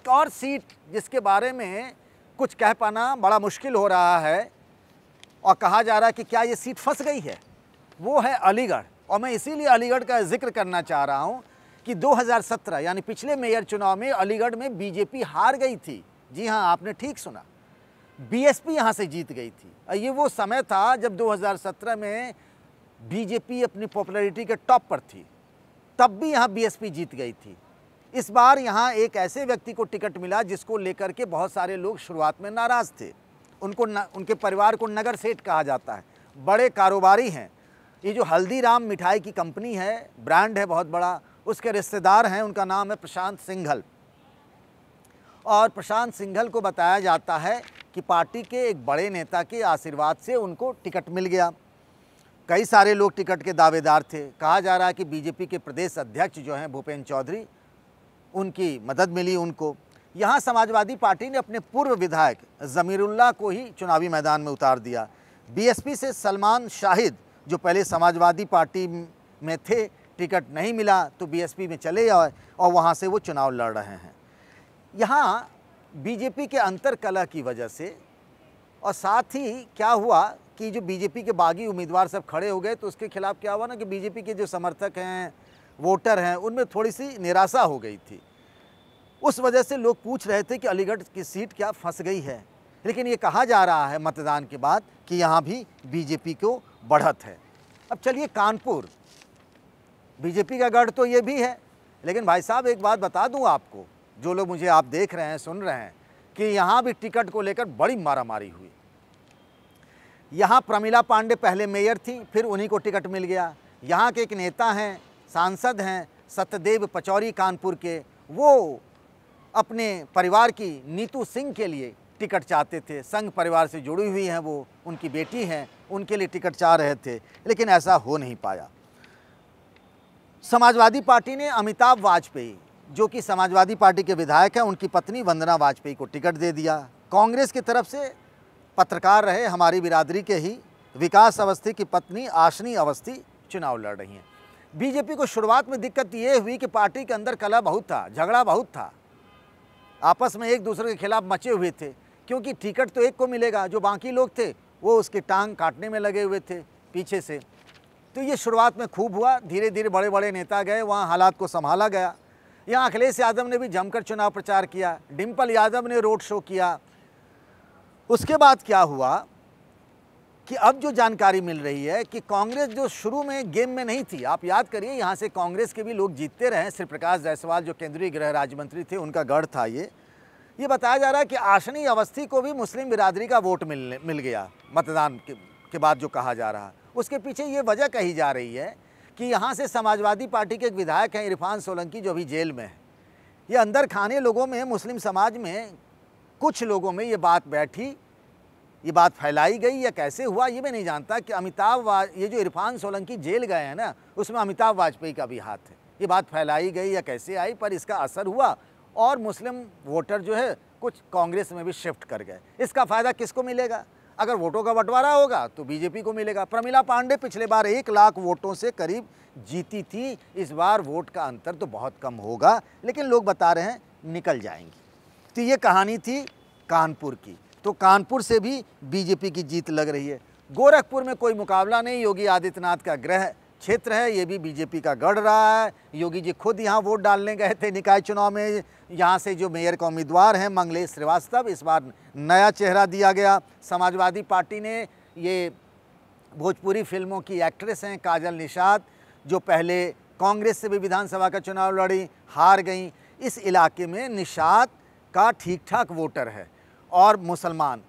एक और सीट जिसके बारे में कुछ कह पाना बड़ा मुश्किल हो रहा है और कहा जा रहा है कि क्या ये सीट फंस गई है वो है अलीगढ़ और मैं इसीलिए अलीगढ़ का जिक्र करना चाह रहा हूँ कि 2017 यानी पिछले मेयर चुनाव में अलीगढ़ में बीजेपी हार गई थी जी हाँ आपने ठीक सुना बीएसपी यहाँ से जीत गई थी ये वो समय था जब 2017 में बीजेपी अपनी पॉपुलैरिटी के टॉप पर थी तब भी यहाँ बीएसपी जीत गई थी इस बार यहाँ एक ऐसे व्यक्ति को टिकट मिला जिसको लेकर के बहुत सारे लोग शुरुआत में नाराज़ थे उनको न, उनके परिवार को नगर सेठ कहा जाता है बड़े कारोबारी हैं ये जो हल्दीराम मिठाई की कंपनी है ब्रांड है बहुत बड़ा उसके रिश्तेदार हैं उनका नाम है प्रशांत सिंघल और प्रशांत सिंघल को बताया जाता है कि पार्टी के एक बड़े नेता के आशीर्वाद से उनको टिकट मिल गया कई सारे लोग टिकट के दावेदार थे कहा जा रहा है कि बीजेपी के प्रदेश अध्यक्ष जो हैं भूपेन्द्र चौधरी उनकी मदद मिली उनको यहाँ समाजवादी पार्टी ने अपने पूर्व विधायक ज़मीरुल्ला को ही चुनावी मैदान में उतार दिया बीएसपी से सलमान शाहिद जो पहले समाजवादी पार्टी में थे टिकट नहीं मिला तो बीएसपी में चले आए और वहाँ से वो चुनाव लड़ रहे हैं यहाँ बीजेपी के अंतर कला की वजह से और साथ ही क्या हुआ कि जो बीजेपी के बागी उम्मीदवार सब खड़े हो गए तो उसके खिलाफ क्या हुआ ना कि बीजेपी के जो समर्थक हैं वोटर हैं उनमें थोड़ी सी निराशा हो गई थी उस वजह से लोग पूछ रहे थे कि अलीगढ़ की सीट क्या फंस गई है लेकिन ये कहा जा रहा है मतदान के बाद कि यहाँ भी बीजेपी को बढ़त है अब चलिए कानपुर बीजेपी का गढ़ तो ये भी है लेकिन भाई साहब एक बात बता दूँ आपको जो लोग मुझे आप देख रहे हैं सुन रहे हैं कि यहाँ भी टिकट को लेकर बड़ी मारामारी हुई यहाँ प्रमिला पांडे पहले मेयर थी फिर उन्हीं को टिकट मिल गया यहाँ के एक नेता हैं सांसद हैं सत्यदेव पचौरी कानपुर के वो अपने परिवार की नीतू सिंह के लिए टिकट चाहते थे संघ परिवार से जुड़ी हुई हैं वो उनकी बेटी हैं उनके लिए टिकट चाह रहे थे लेकिन ऐसा हो नहीं पाया समाजवादी पार्टी ने अमिताभ वाजपेयी जो कि समाजवादी पार्टी के विधायक हैं उनकी पत्नी वंदना वाजपेयी को टिकट दे दिया कांग्रेस की तरफ से पत्रकार रहे हमारी बिरादरी के ही विकास अवस्थी की पत्नी आशनी अवस्थी चुनाव लड़ रही हैं बीजेपी को शुरुआत में दिक्कत ये हुई कि पार्टी के अंदर कला बहुत था झगड़ा बहुत था आपस में एक दूसरे के खिलाफ मचे हुए थे क्योंकि टिकट तो एक को मिलेगा जो बाकी लोग थे वो उसकी टांग काटने में लगे हुए थे पीछे से तो ये शुरुआत में खूब हुआ धीरे धीरे बड़े बड़े नेता गए वहाँ हालात को संभाला गया यहाँ अखिलेश यादव ने भी जमकर चुनाव प्रचार किया डिम्पल यादव ने रोड शो किया उसके बाद क्या हुआ कि अब जो जानकारी मिल रही है कि कांग्रेस जो शुरू में गेम में नहीं थी आप याद करिए यहाँ से कांग्रेस के भी लोग जीतते रहे श्री प्रकाश जायसवाल जो केंद्रीय गृह राज्य मंत्री थे उनका गढ़ था ये ये बताया जा रहा है कि आशनी अवस्थी को भी मुस्लिम बिरादरी का वोट मिलने मिल गया मतदान के, के बाद जो कहा जा रहा उसके पीछे ये वजह कही जा रही है कि यहाँ से समाजवादी पार्टी के एक विधायक हैं इरफान सोलंकी जो अभी जेल में है ये अंदर खाने लोगों में मुस्लिम समाज में कुछ लोगों में ये बात बैठी ये बात फैलाई गई या कैसे हुआ ये मैं नहीं जानता कि अमिताभ ये जो इरफान सोलंकी जेल गए हैं ना उसमें अमिताभ वाजपेयी का भी हाथ है ये बात फैलाई गई या कैसे आई पर इसका असर हुआ और मुस्लिम वोटर जो है कुछ कांग्रेस में भी शिफ्ट कर गए इसका फ़ायदा किसको मिलेगा अगर वोटों का बंटवारा होगा तो बीजेपी को मिलेगा प्रमिला पांडे पिछले बार एक लाख वोटों से करीब जीती थी इस बार वोट का अंतर तो बहुत कम होगा लेकिन लोग बता रहे हैं निकल जाएंगी तो ये कहानी थी कानपुर की तो कानपुर से भी बीजेपी की जीत लग रही है गोरखपुर में कोई मुकाबला नहीं योगी आदित्यनाथ का ग्रह क्षेत्र है ये भी बीजेपी का गढ़ रहा है योगी जी खुद यहाँ वोट डालने गए थे निकाय चुनाव में यहाँ से जो मेयर का उम्मीदवार हैं मंगलेश श्रीवास्तव इस बार नया चेहरा दिया गया समाजवादी पार्टी ने ये भोजपुरी फिल्मों की एक्ट्रेस हैं काजल निषाद जो पहले कांग्रेस से भी विधानसभा का चुनाव लड़ी हार गई इस इलाके में निषाद का ठीक ठाक वोटर है और मुसलमान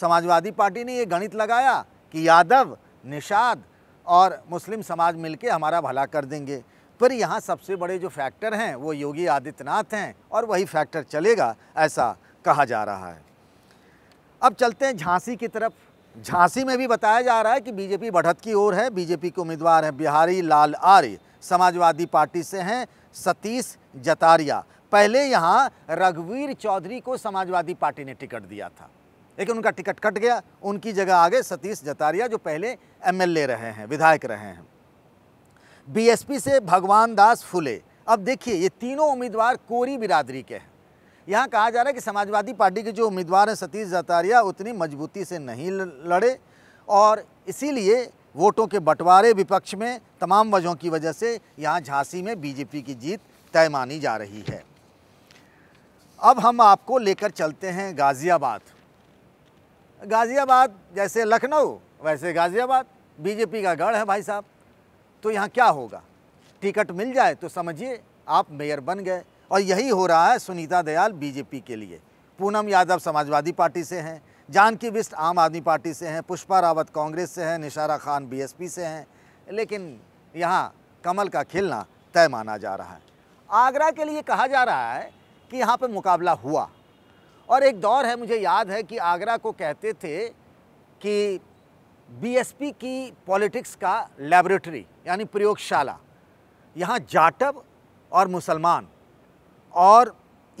समाजवादी पार्टी ने ये गणित लगाया कि यादव निषाद और मुस्लिम समाज मिलके हमारा भला कर देंगे पर यहाँ सबसे बड़े जो फैक्टर हैं वो योगी आदित्यनाथ हैं और वही फैक्टर चलेगा ऐसा कहा जा रहा है अब चलते हैं झांसी की तरफ झांसी में भी बताया जा रहा है कि बीजेपी बढ़त की ओर है बीजेपी के उम्मीदवार हैं बिहारी लाल आर्य समाजवादी पार्टी से हैं सतीश जतारिया पहले यहाँ रघुवीर चौधरी को समाजवादी पार्टी ने टिकट दिया था लेकिन उनका टिकट कट गया उनकी जगह आ गए सतीश जतारिया जो पहले एमएलए रहे हैं विधायक रहे हैं बीएसपी से भगवान दास फुले अब देखिए ये तीनों उम्मीदवार कोरी बिरादरी के हैं यहाँ कहा जा रहा है कि समाजवादी पार्टी के जो उम्मीदवार हैं सतीश जतारिया उतनी मजबूती से नहीं लड़े और इसीलिए वोटों के बंटवारे विपक्ष में तमाम वजहों की वजह से यहाँ झांसी में बीजेपी की जीत तय मानी जा रही है अब हम आपको लेकर चलते हैं गाज़ियाबाद गाज़ियाबाद जैसे लखनऊ वैसे गाज़ियाबाद बीजेपी का गढ़ है भाई साहब तो यहाँ क्या होगा टिकट मिल जाए तो समझिए आप मेयर बन गए और यही हो रहा है सुनीता दयाल बीजेपी के लिए पूनम यादव समाजवादी पार्टी से हैं जानकी बिस्ट आम आदमी पार्टी से हैं पुष्पा रावत कांग्रेस से हैं निशारा खान बीएसपी से हैं लेकिन यहाँ कमल का खिलना तय माना जा रहा है आगरा के लिए कहा जा रहा है कि यहाँ पर मुकाबला हुआ और एक दौर है मुझे याद है कि आगरा को कहते थे कि बीएसपी की पॉलिटिक्स का लेबोरेटरी यानी प्रयोगशाला यहाँ जाटव और मुसलमान और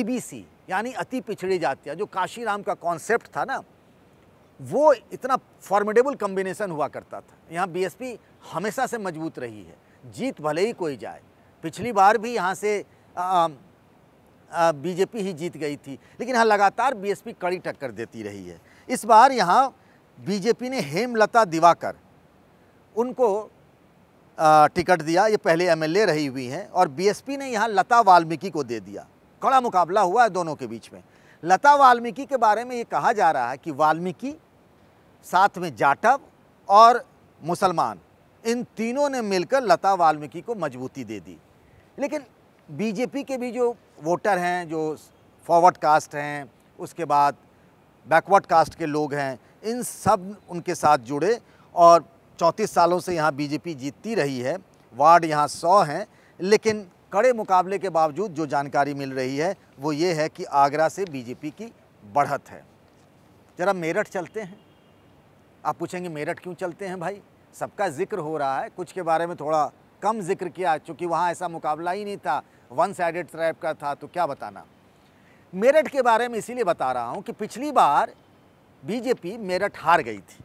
ईबीसी e यानी अति पिछड़ी जातियाँ जो काशीराम का कॉन्सेप्ट था ना वो इतना फॉर्मेडेबल कम्बिनेशन हुआ करता था यहाँ बीएसपी हमेशा से मजबूत रही है जीत भले ही कोई जाए पिछली बार भी यहाँ से आ, बीजेपी ही जीत गई थी लेकिन यहाँ लगातार बीएसपी कड़ी टक्कर देती रही है इस बार यहाँ बीजेपी ने हेमलता दिवाकर उनको टिकट दिया ये पहले एमएलए रही हुई हैं और बीएसपी ने यहाँ लता वाल्मीकि को दे दिया कड़ा मुकाबला हुआ है दोनों के बीच में लता वाल्मीकि के बारे में ये कहा जा रहा है कि वाल्मीकि साथ में जाटव और मुसलमान इन तीनों ने मिलकर लता वाल्मीकि को मजबूती दे दी लेकिन बीजेपी के भी जो वोटर हैं जो फॉरवर्ड कास्ट हैं उसके बाद बैकवर्ड कास्ट के लोग हैं इन सब उनके साथ जुड़े और चौंतीस सालों से यहाँ बीजेपी जीतती रही है वार्ड यहाँ सौ हैं लेकिन कड़े मुकाबले के बावजूद जो जानकारी मिल रही है वो ये है कि आगरा से बीजेपी की बढ़त है ज़रा मेरठ चलते हैं आप पूछेंगे मेरठ क्यों चलते हैं भाई सबका जिक्र हो रहा है कुछ के बारे में थोड़ा कम जिक्र किया चूँकि वहाँ ऐसा मुकाबला ही नहीं था वन साइडेड ट्रैप का था तो क्या बताना मेरठ के बारे में इसीलिए बता रहा हूँ कि पिछली बार बीजेपी मेरठ हार गई थी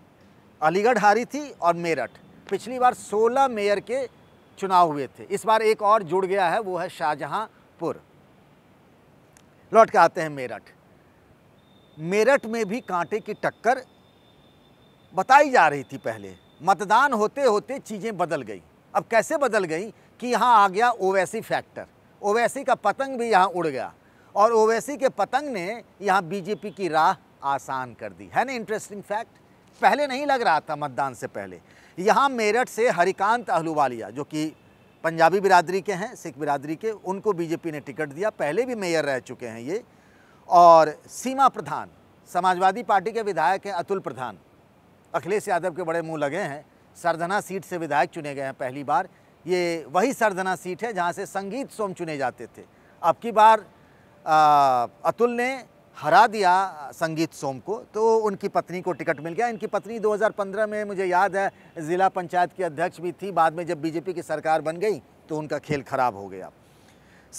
अलीगढ़ हारी थी और मेरठ पिछली बार 16 मेयर के चुनाव हुए थे इस बार एक और जुड़ गया है वो है शाहजहांपुर लौट के आते हैं मेरठ मेरठ में भी कांटे की टक्कर बताई जा रही थी पहले मतदान होते होते चीज़ें बदल गई अब कैसे बदल गई कि यहाँ आ गया ओवैसी फैक्टर ओवैसी का पतंग भी यहाँ उड़ गया और ओवैसी के पतंग ने यहाँ बीजेपी की राह आसान कर दी है ना इंटरेस्टिंग फैक्ट पहले नहीं लग रहा था मतदान से पहले यहाँ मेरठ से हरिकांत अहलूवालिया जो कि पंजाबी बिरादरी के हैं सिख बिरादरी के उनको बीजेपी ने टिकट दिया पहले भी मेयर रह चुके हैं ये और सीमा प्रधान समाजवादी पार्टी के विधायक हैं अतुल प्रधान अखिलेश यादव के बड़े मुंह लगे हैं सरधना सीट से विधायक चुने गए हैं पहली बार ये वही सरधना सीट है जहाँ से संगीत सोम चुने जाते थे अब की बार आ, अतुल ने हरा दिया संगीत सोम को तो उनकी पत्नी को टिकट मिल गया इनकी पत्नी 2015 में मुझे याद है ज़िला पंचायत की अध्यक्ष भी थी बाद में जब बीजेपी की सरकार बन गई तो उनका खेल खराब हो गया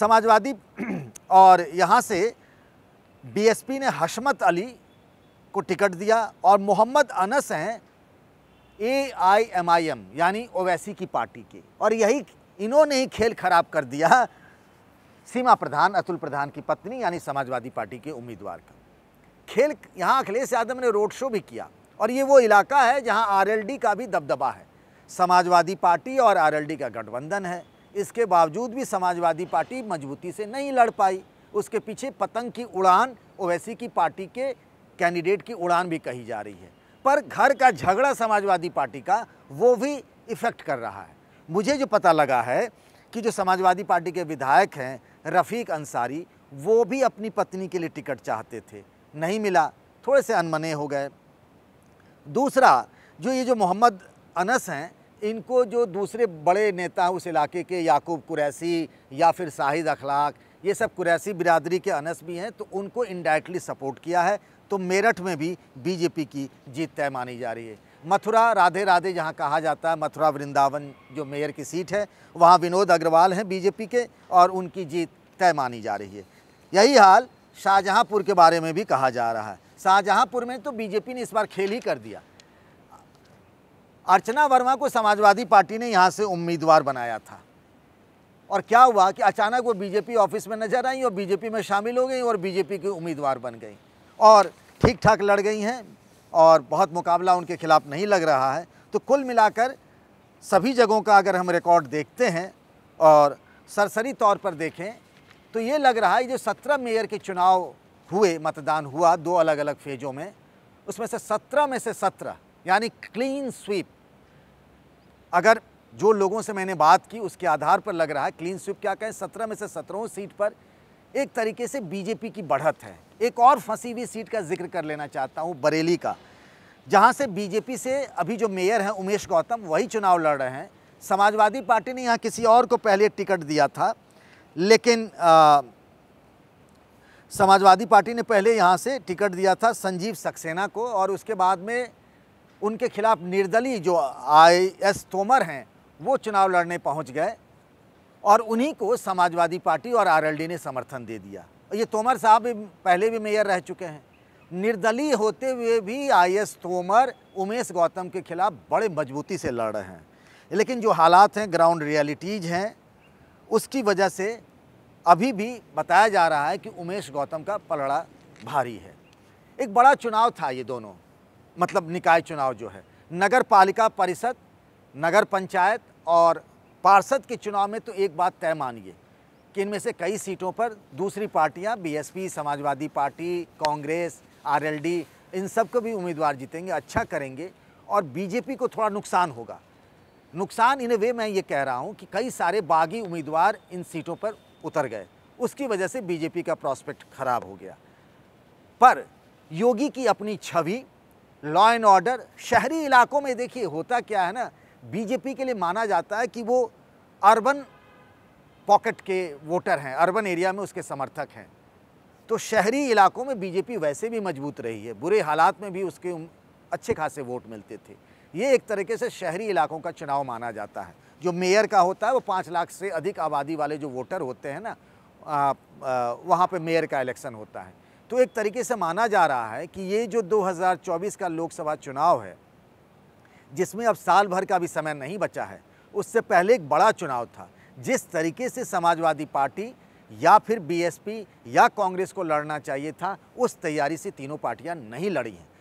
समाजवादी और यहाँ से बीएसपी ने हशमत अली को टिकट दिया और मोहम्मद अनस हैं ए आई एम आई एम यानी ओवैसी की पार्टी के और यही इन्होंने ही खेल खराब कर दिया सीमा प्रधान अतुल प्रधान की पत्नी यानी समाजवादी पार्टी के उम्मीदवार का खेल यहाँ अखिलेश यादव ने रोड शो भी किया और ये वो इलाका है जहाँ आरएलडी का भी दबदबा है समाजवादी पार्टी और आरएलडी का गठबंधन है इसके बावजूद भी समाजवादी पार्टी मजबूती से नहीं लड़ पाई उसके पीछे पतंग की उड़ान ओवैसी की पार्टी के कैंडिडेट की उड़ान भी कही जा रही है पर घर का झगड़ा समाजवादी पार्टी का वो भी इफ़ेक्ट कर रहा है मुझे जो पता लगा है कि जो समाजवादी पार्टी के विधायक हैं रफ़ीक अंसारी वो भी अपनी पत्नी के लिए टिकट चाहते थे नहीं मिला थोड़े से अनमने हो गए दूसरा जो ये जो मोहम्मद अनस हैं इनको जो दूसरे बड़े नेता उस इलाके के याकूब कुरैसी या फिर साहिद अखलाक ये सब कुरैसी बिरादरी के अनस भी हैं तो उनको इनडायरेक्टली सपोर्ट किया है तो मेरठ में भी बीजेपी की जीत तय मानी जा रही है मथुरा राधे राधे जहाँ कहा जाता है मथुरा वृंदावन जो मेयर की सीट है वहाँ विनोद अग्रवाल हैं बीजेपी के और उनकी जीत तय मानी जा रही है यही हाल शाहजहाँपुर के बारे में भी कहा जा रहा है शाहजहाँपुर में तो बीजेपी ने इस बार खेल ही कर दिया अर्चना वर्मा को समाजवादी पार्टी ने यहाँ से उम्मीदवार बनाया था और क्या हुआ कि अचानक वो बीजेपी ऑफिस में नजर आई और बीजेपी में शामिल हो गई और बीजेपी की उम्मीदवार बन गई और ठीक ठाक लड़ गई हैं और बहुत मुकाबला उनके खिलाफ नहीं लग रहा है तो कुल मिलाकर सभी जगहों का अगर हम रिकॉर्ड देखते हैं और सरसरी तौर पर देखें तो ये लग रहा है जो सत्रह मेयर के चुनाव हुए मतदान हुआ दो अलग अलग फेजों में उसमें से सत्रह में से सत्रह यानी क्लीन स्वीप अगर जो लोगों से मैंने बात की उसके आधार पर लग रहा है क्लीन स्विप क्या कहें सत्रह में से सत्रहों सीट पर एक तरीके से बीजेपी की बढ़त है एक और फंसी हुई सीट का जिक्र कर लेना चाहता हूँ बरेली का जहाँ से बीजेपी से अभी जो मेयर हैं उमेश गौतम वही चुनाव लड़ रहे हैं समाजवादी पार्टी ने यहाँ किसी और को पहले टिकट दिया था लेकिन आ, समाजवादी पार्टी ने पहले यहाँ से टिकट दिया था संजीव सक्सेना को और उसके बाद में उनके खिलाफ निर्दलीय जो आई एस तोमर हैं वो चुनाव लड़ने पहुंच गए और उन्हीं को समाजवादी पार्टी और आरएलडी ने समर्थन दे दिया ये तोमर साहब भी पहले भी मेयर रह चुके हैं निर्दलीय होते हुए भी आई एस तोमर उमेश गौतम के खिलाफ बड़े मजबूती से लड़ रहे हैं लेकिन जो हालात हैं ग्राउंड रियलिटीज़ हैं उसकी वजह से अभी भी बताया जा रहा है कि उमेश गौतम का पलड़ा भारी है एक बड़ा चुनाव था ये दोनों मतलब निकाय चुनाव जो है नगर पालिका परिषद नगर पंचायत और पार्षद के चुनाव में तो एक बात तय मानिए कि इनमें से कई सीटों पर दूसरी पार्टियां BSP Samajwadi party Congress RLD इन सब को भी उम्मीदवार जीतेंगे अच्छा करेंगे और बीजेपी को थोड़ा नुकसान होगा नुकसान इन वे मैं ये कह रहा हूँ कि कई सारे बागी उम्मीदवार इन सीटों पर उतर गए उसकी वजह से बीजेपी का प्रॉस्पेक्ट खराब हो गया पर योगी की अपनी छवि लॉ एंड ऑर्डर शहरी इलाकों में देखिए होता क्या है ना बीजेपी के लिए माना जाता है कि वो अर्बन पॉकेट के वोटर हैं अर्बन एरिया में उसके समर्थक हैं तो शहरी इलाकों में बीजेपी वैसे भी मजबूत रही है बुरे हालात में भी उसके अच्छे खासे वोट मिलते थे ये एक तरीके से शहरी इलाकों का चुनाव माना जाता है जो मेयर का होता है वो पाँच लाख से अधिक आबादी वाले जो वोटर होते हैं ना वहाँ पे मेयर का इलेक्शन होता है तो एक तरीके से माना जा रहा है कि ये जो 2024 का लोकसभा चुनाव है जिसमें अब साल भर का भी समय नहीं बचा है उससे पहले एक बड़ा चुनाव था जिस तरीके से समाजवादी पार्टी या फिर बीएसपी या कांग्रेस को लड़ना चाहिए था उस तैयारी से तीनों पार्टियां नहीं लड़ी हैं